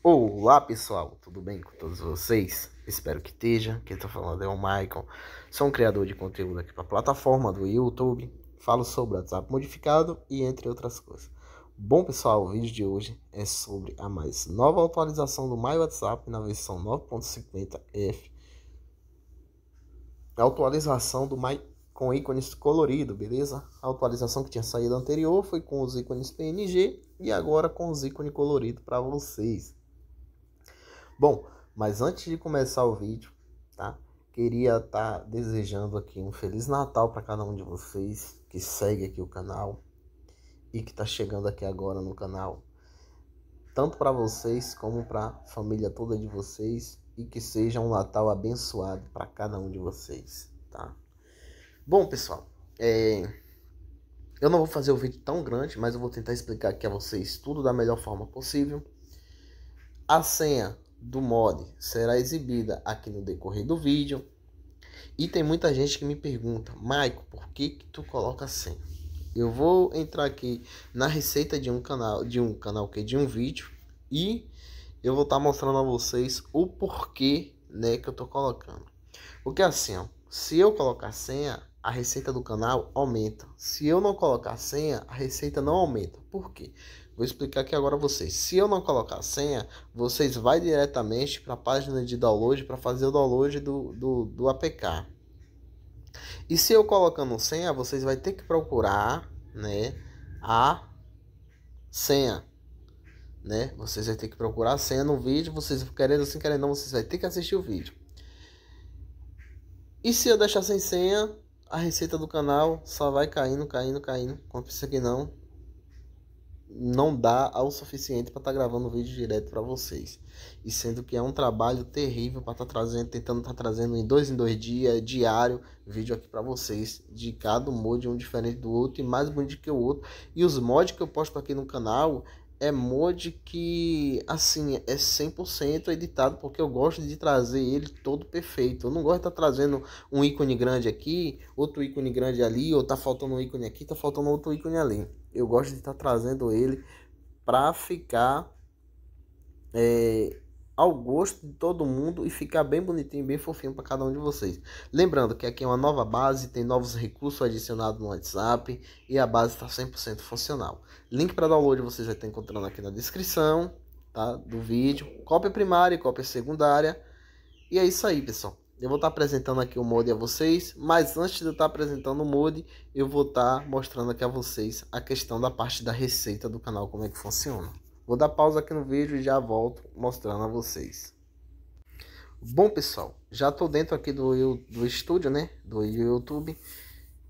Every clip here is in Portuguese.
Olá pessoal, tudo bem com todos vocês? Espero que esteja. Quem está falando é o Michael. Sou um criador de conteúdo aqui para a plataforma do YouTube. Falo sobre WhatsApp modificado e entre outras coisas. Bom pessoal, o vídeo de hoje é sobre a mais nova atualização do My WhatsApp na versão 9.50F. A atualização do My com ícones colorido, beleza? A atualização que tinha saído anterior foi com os ícones PNG e agora com os ícones colorido para vocês. Bom, mas antes de começar o vídeo, tá? Queria estar tá desejando aqui um feliz Natal para cada um de vocês que segue aqui o canal e que está chegando aqui agora no canal. Tanto para vocês como para a família toda de vocês e que seja um Natal abençoado para cada um de vocês, tá? Bom, pessoal, é... eu não vou fazer o vídeo tão grande, mas eu vou tentar explicar aqui a vocês tudo da melhor forma possível. A senha do mod será exibida aqui no decorrer do vídeo. E tem muita gente que me pergunta, Maico, por que, que tu coloca senha assim? Eu vou entrar aqui na receita de um canal, de um canal que é de um vídeo e eu vou estar tá mostrando a vocês o porquê, né, que eu tô colocando. Porque assim, ó, se eu colocar senha, a receita do canal aumenta. Se eu não colocar senha, a receita não aumenta. Por quê? Vou explicar aqui agora a vocês. Se eu não colocar senha, vocês vai diretamente para a página de download para fazer o download do, do, do APK. E se eu colocando senha, vocês vai ter que procurar, né, a senha, né? Vocês vai ter que procurar a senha no vídeo, vocês querendo ou sem querendo não, vocês vai ter que assistir o vídeo. E se eu deixar sem senha, a receita do canal só vai caindo, caindo, caindo. Quando pensa que não, não dá ao suficiente para estar tá gravando vídeo direto para vocês. E sendo que é um trabalho terrível para estar tá trazendo, tentando estar tá trazendo em dois em dois dias, diário, vídeo aqui para vocês de cada mod, um diferente do outro e mais bonito que o outro. E os mods que eu posto aqui no canal é mod que, assim, é 100% editado, porque eu gosto de trazer ele todo perfeito. Eu não gosto de estar tá trazendo um ícone grande aqui, outro ícone grande ali, ou tá faltando um ícone aqui, tá faltando outro ícone ali. Eu gosto de estar tá trazendo ele para ficar é, ao gosto de todo mundo e ficar bem bonitinho, bem fofinho para cada um de vocês. Lembrando que aqui é uma nova base, tem novos recursos adicionados no WhatsApp e a base está 100% funcional. Link para download vocês vai estar encontrando aqui na descrição tá, do vídeo. Cópia primária e cópia secundária. E é isso aí, pessoal. Eu vou estar apresentando aqui o mod a vocês, mas antes de eu estar apresentando o mod, eu vou estar mostrando aqui a vocês a questão da parte da receita do canal, como é que funciona. Vou dar pausa aqui no vídeo e já volto mostrando a vocês. Bom pessoal, já estou dentro aqui do, do estúdio, né? Do YouTube.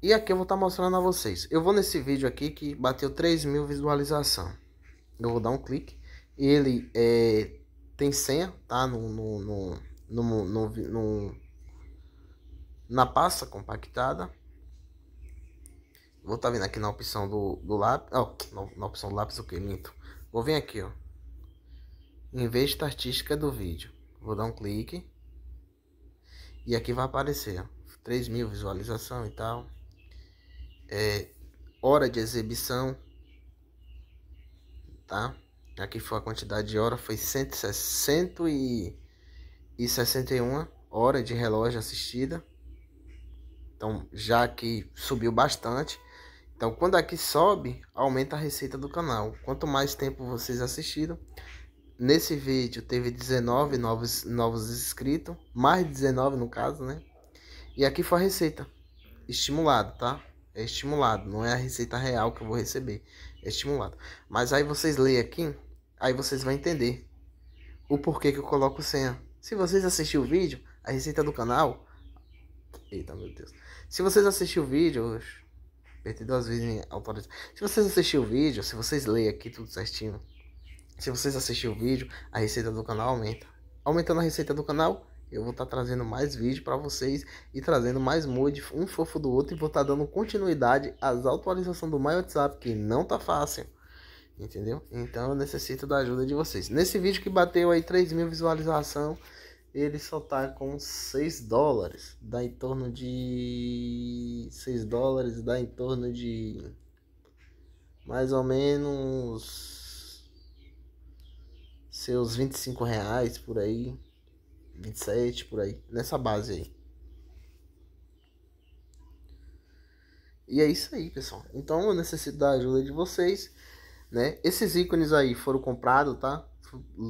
E aqui eu vou estar tá mostrando a vocês. Eu vou nesse vídeo aqui que bateu 3 mil visualização. Eu vou dar um clique. Ele é, tem senha, tá? No, no, no, no, no, no na pasta compactada. Vou estar tá vindo aqui na opção do, do lápis. Oh, na, na opção do lápis, o okay, que? Minto Vou vir aqui, ó. Em vez estatística do vídeo. Vou dar um clique. E aqui vai aparecer, ó. 3 mil visualização e tal. É, hora de exibição. Tá? Aqui foi a quantidade de hora. Foi 161 horas de relógio assistida. Então, já que subiu bastante. Então, quando aqui sobe, aumenta a receita do canal. Quanto mais tempo vocês assistiram, nesse vídeo teve 19 novos, novos inscritos, mais 19 no caso, né? E aqui foi a receita, estimulado, tá? É estimulado, não é a receita real que eu vou receber, é estimulado. Mas aí vocês leem aqui, aí vocês vão entender o porquê que eu coloco senha. Se vocês assistiram o vídeo, a receita do canal... Eita, meu Deus. Se vocês assistiram o vídeo... Perdi duas vezes em autorizar. Se vocês assistiram o vídeo, se vocês lerem aqui tudo certinho, se vocês assistirem o vídeo, a receita do canal aumenta. Aumentando a receita do canal, eu vou estar tá trazendo mais vídeo para vocês e trazendo mais mood um fofo do outro e vou estar tá dando continuidade às atualizações do My WhatsApp, que não tá fácil. Entendeu? Então eu necessito da ajuda de vocês. Nesse vídeo que bateu aí 3 mil visualizações, ele só tá com 6 dólares, dá em torno de 6 dólares, dá em torno de mais ou menos seus 25 reais por aí, 27 por aí, nessa base aí. E é isso aí, pessoal. Então eu necessito da ajuda é de vocês, né? Esses ícones aí foram comprados, tá?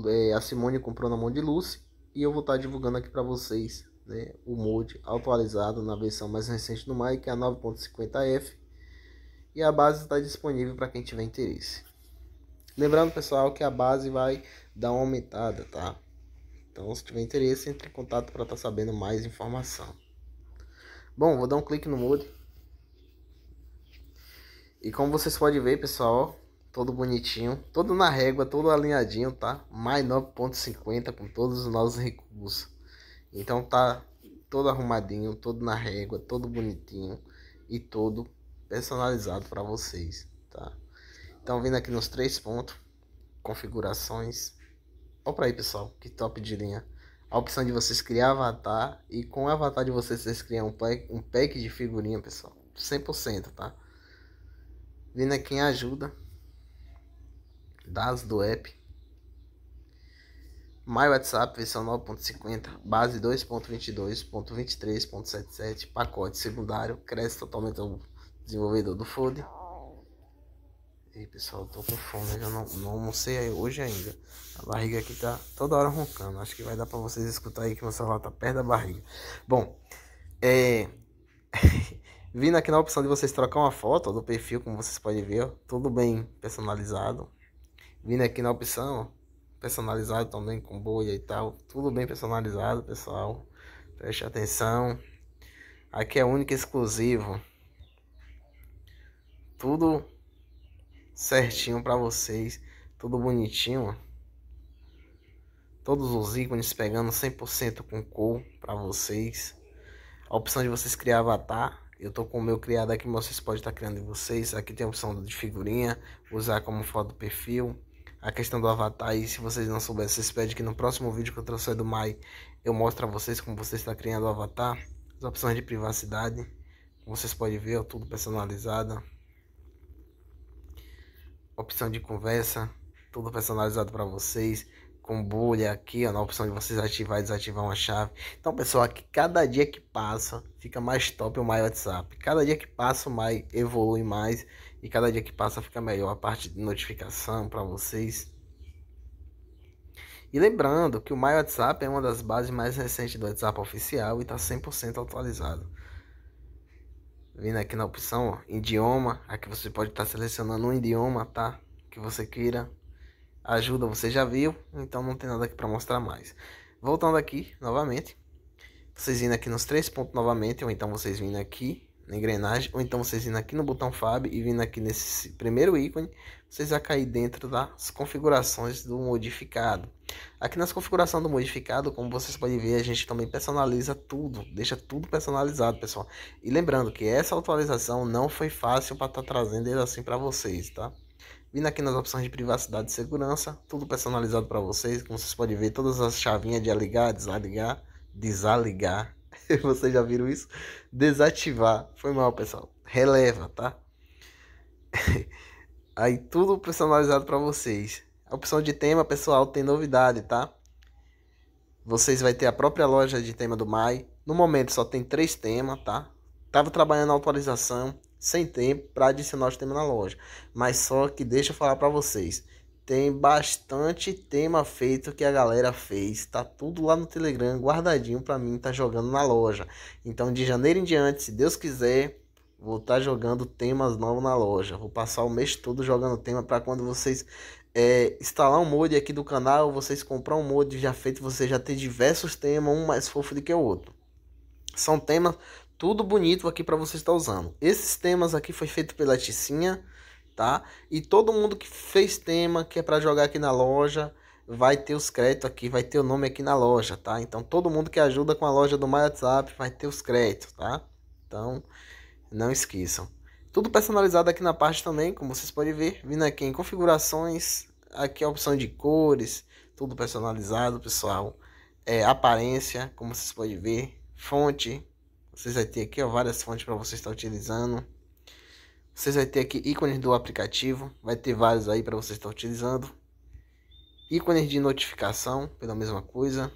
É, a Simone comprou na mão de Lucy e eu vou estar tá divulgando aqui para vocês né, o mod atualizado na versão mais recente do Mari, que é a 9.50F, e a base está disponível para quem tiver interesse. Lembrando, pessoal, que a base vai dar uma aumentada, tá? Então, se tiver interesse, entre em contato para estar tá sabendo mais informação. Bom, vou dar um clique no mod. E como vocês podem ver, pessoal, todo bonitinho, todo na régua, todo alinhadinho, tá? Mais 9.50 com todos os nossos recursos. Então tá todo arrumadinho, todo na régua, todo bonitinho e todo personalizado para vocês, tá? Então vindo aqui nos três pontos, configurações. Olha para aí, pessoal, que top de linha. A opção de vocês criar avatar e com o avatar de vocês vocês criam um pack, um pack de figurinha, pessoal. 100%, tá? Vindo aqui em ajuda, dados do app, My WhatsApp versão 9.50, base 2.22.23.77, pacote secundário, cresce totalmente ao desenvolvedor do Food. E pessoal, tô com fome, eu não, não almocei hoje ainda. A barriga aqui tá toda hora roncando. Acho que vai dar para vocês escutar aí que meu celular tá perto da barriga. Bom, é. Vindo aqui na opção de vocês trocar uma foto do perfil, como vocês podem ver, ó, tudo bem personalizado. Vindo aqui na opção, personalizado também com bolha e tal. Tudo bem personalizado, pessoal. Preste atenção. Aqui é único exclusivo. Tudo certinho para vocês. Tudo bonitinho. Todos os ícones pegando 100% com cor para vocês. A opção de vocês criar avatar. Eu tô com o meu criado aqui, mas vocês podem estar tá criando em vocês. Aqui tem a opção de figurinha, usar como foto do perfil a questão do avatar. E se vocês não souberem, vocês pedem que no próximo vídeo que eu trouxer do Mai, eu mostro a vocês como você está criando o avatar. As opções de privacidade, como vocês podem ver, é tudo personalizado. Opção de conversa, tudo personalizado para vocês com bolha aqui, ó, na opção de vocês ativar e desativar uma chave. Então, pessoal, aqui cada dia que passa, fica mais top o My WhatsApp. Cada dia que passa, o My evolui mais. E cada dia que passa fica melhor a parte de notificação para vocês. E lembrando que o My WhatsApp é uma das bases mais recentes do WhatsApp oficial e está 100% atualizado. Vindo aqui na opção ó, idioma, aqui você pode estar tá selecionando um idioma, tá? Que você queira. Ajuda, você já viu, então não tem nada aqui para mostrar mais. Voltando aqui novamente, vocês vindo aqui nos três pontos novamente, ou então vocês vindo aqui na engrenagem, ou então vocês indo aqui no botão FAB e vindo aqui nesse primeiro ícone, vocês vão cair dentro das configurações do modificado. Aqui nas configurações do modificado, como vocês podem ver, a gente também personaliza tudo, deixa tudo personalizado, pessoal. E lembrando que essa atualização não foi fácil para estar tá trazendo ele assim para vocês, tá? Vindo aqui nas opções de privacidade e segurança, tudo personalizado para vocês, como vocês podem ver, todas as chavinhas de ligar, desligar, desligar, desligar Vocês já viram isso? Desativar. Foi mal, pessoal. Releva, tá? Aí tudo personalizado para vocês. A opção de tema, pessoal, tem novidade, tá? Vocês vai ter a própria loja de tema do Mai. No momento só tem três temas, tá? Tava trabalhando a atualização sem tempo para adicionar os temas na loja. Mas só que deixa eu falar para vocês tem bastante tema feito que a galera fez. Tá tudo lá no Telegram, guardadinho para mim, tá jogando na loja. Então, de janeiro em diante, se Deus quiser, vou estar tá jogando temas novos na loja. Vou passar o mês todo jogando tema para quando vocês é, instalar um mod aqui do canal, vocês comprar um mod já feito, você já ter diversos temas, um mais fofo do que o outro. São temas tudo bonito aqui para você estar usando. Esses temas aqui foi feito pela Ticinha tá? E todo mundo que fez tema que é para jogar aqui na loja vai ter os créditos aqui, vai ter o nome aqui na loja, tá? Então todo mundo que ajuda com a loja do My WhatsApp vai ter os créditos, tá? Então não esqueçam. Tudo personalizado aqui na parte também, como vocês podem ver, vindo aqui em configurações, aqui a opção de cores, tudo personalizado, pessoal. É, aparência, como vocês podem ver, fonte, vocês vai ter aqui ó, várias fontes para vocês estar utilizando. Vocês vai ter aqui ícones do aplicativo, vai ter vários aí para vocês estar utilizando. Ícones de notificação, pela mesma coisa.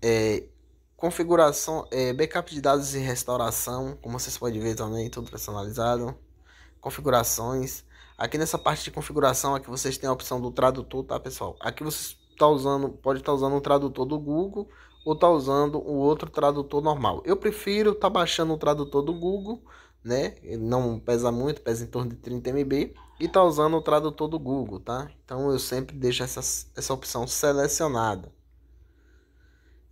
É, configuração, é, backup de dados e restauração, como vocês podem ver também, tudo personalizado. Configurações. Aqui nessa parte de configuração, aqui é vocês têm a opção do tradutor, tá pessoal? Aqui vocês tá usando, pode estar tá usando o tradutor do Google ou tá usando o outro tradutor normal. Eu prefiro tá baixando o tradutor do Google, né? Não pesa muito, pesa em torno de 30 MB e tá usando o tradutor do Google, tá? Então eu sempre deixo essa, essa opção selecionada.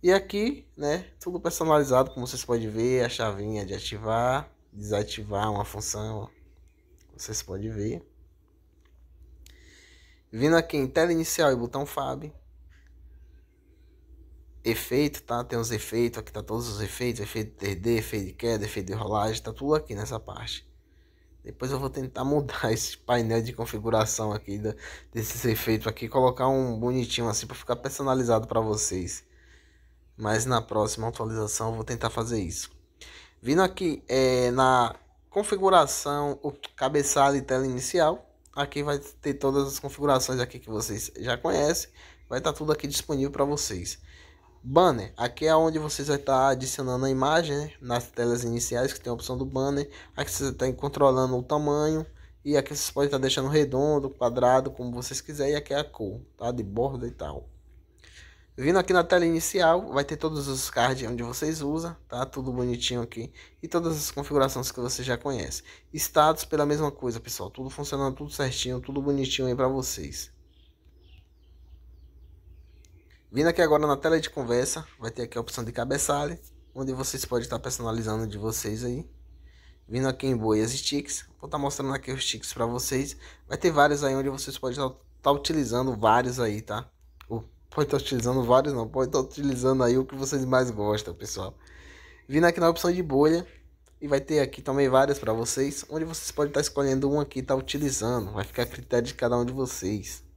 E aqui, né, tudo personalizado, como vocês podem ver, a chavinha de ativar, desativar uma função, vocês podem ver. Vindo aqui em tela inicial e botão FAB, efeito, tá? Tem os efeitos, aqui tá todos os efeitos, efeito de TD, efeito de queda, efeito de rolagem, tá tudo aqui nessa parte. Depois eu vou tentar mudar esse painel de configuração aqui da, desses efeitos aqui, colocar um bonitinho assim para ficar personalizado para vocês. Mas na próxima atualização eu vou tentar fazer isso. Vindo aqui é, na configuração, o cabeçalho e tela inicial, aqui vai ter todas as configurações aqui que vocês já conhecem, vai estar tá tudo aqui disponível para vocês. Banner, aqui é onde vocês vai estar tá adicionando a imagem né? nas telas iniciais que tem a opção do banner. Aqui vocês estão tá controlando o tamanho e aqui vocês podem estar tá deixando redondo, quadrado, como vocês quiserem. E aqui é a cor, tá? De borda e tal. Vindo aqui na tela inicial, vai ter todos os cards onde vocês usam, tá? Tudo bonitinho aqui. E todas as configurações que você já conhece. Status, pela mesma coisa, pessoal. Tudo funcionando, tudo certinho, tudo bonitinho aí para vocês. Vindo aqui agora na tela de conversa, vai ter aqui a opção de cabeçalho, onde vocês podem estar personalizando de vocês aí. Vindo aqui em boias e sticks, vou estar mostrando aqui os sticks para vocês. Vai ter vários aí onde vocês podem estar tá utilizando vários aí, tá? Ou pode estar utilizando vários não, pode estar utilizando aí o que vocês mais gostam, pessoal. Vindo aqui na opção de bolha, e vai ter aqui também várias para vocês, onde vocês podem estar escolhendo um aqui e tá estar utilizando. Vai ficar a critério de cada um de vocês.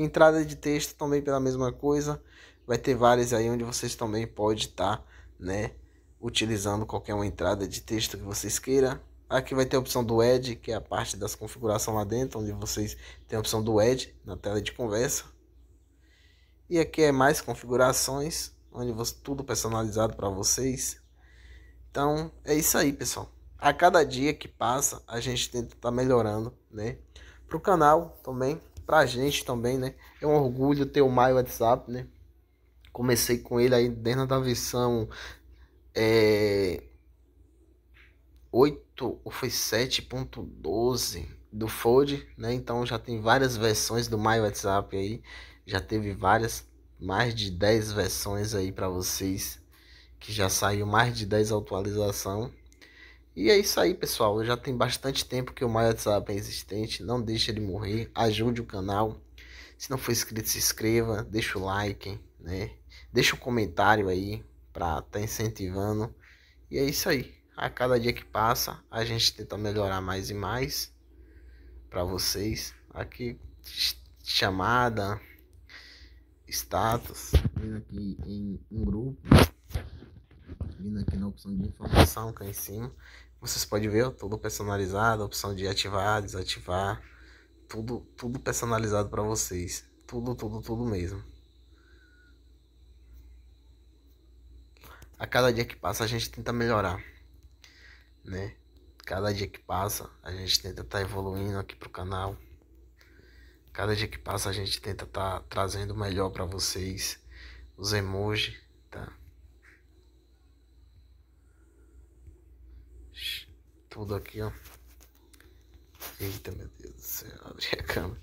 Entrada de texto também pela mesma coisa. Vai ter várias aí onde vocês também pode estar, tá, né, utilizando qualquer uma entrada de texto que vocês queiram. Aqui vai ter a opção do Edge, que é a parte das configurações lá dentro, onde vocês têm a opção do Edge na tela de conversa. E aqui é mais configurações, onde você, tudo personalizado para vocês. Então, é isso aí, pessoal. A cada dia que passa, a gente tenta estar tá melhorando, né? Para o canal também, pra gente também, né? É um orgulho ter o My WhatsApp, né? Comecei com ele aí dentro da versão é, 8 ou foi 7.12 do Fold, né? Então já tem várias versões do My WhatsApp aí, já teve várias, mais de 10 versões aí para vocês que já saiu mais de 10 atualização e é isso aí, pessoal. Já tem bastante tempo que o My WhatsApp é existente. Não deixe ele morrer. Ajude o canal. Se não for inscrito, se inscreva. Deixa o like, né? Deixa um comentário aí para estar tá incentivando. E é isso aí. A cada dia que passa, a gente tenta melhorar mais e mais para vocês. Aqui, chamada, status. Vindo aqui em um grupo. Vindo aqui na opção de informação, cá em cima. Vocês podem ver, tudo personalizado, a opção de ativar, desativar, tudo, tudo personalizado para vocês. Tudo, tudo, tudo mesmo. A cada dia que passa a gente tenta melhorar, né? Cada dia que passa a gente tenta estar tá evoluindo aqui pro canal. Cada dia que passa a gente tenta estar tá trazendo melhor para vocês os emojis, tá? tudo aqui, ó. Eita, meu Deus do céu, abri a câmera.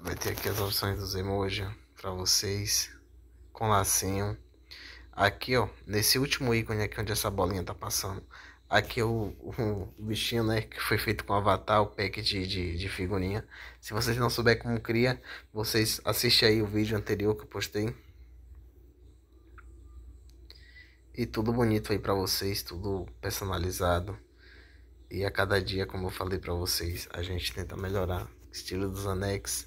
Vai ter aqui as opções dos emojis para vocês, com lacinho. Aqui, ó, nesse último ícone aqui onde essa bolinha tá passando, aqui é o, o bichinho, né, que foi feito com avatar, o pack de, de, de figurinha. Se vocês não souber como cria, vocês assistem aí o vídeo anterior que eu postei. E tudo bonito aí para vocês, tudo personalizado. E a cada dia, como eu falei para vocês, a gente tenta melhorar o estilo dos anexos.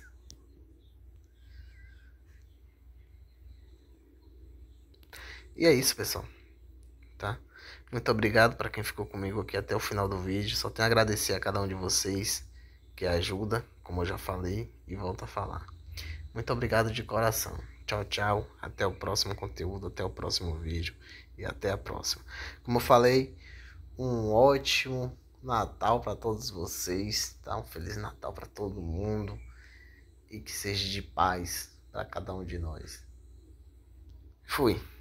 E é isso, pessoal. Tá? Muito obrigado para quem ficou comigo aqui até o final do vídeo. Só tenho a agradecer a cada um de vocês que ajuda, como eu já falei e volto a falar. Muito obrigado de coração. Tchau, tchau. Até o próximo conteúdo, até o próximo vídeo e até a próxima. Como eu falei, um ótimo Natal para todos vocês, tá? Um Feliz Natal para todo mundo e que seja de paz para cada um de nós. Fui.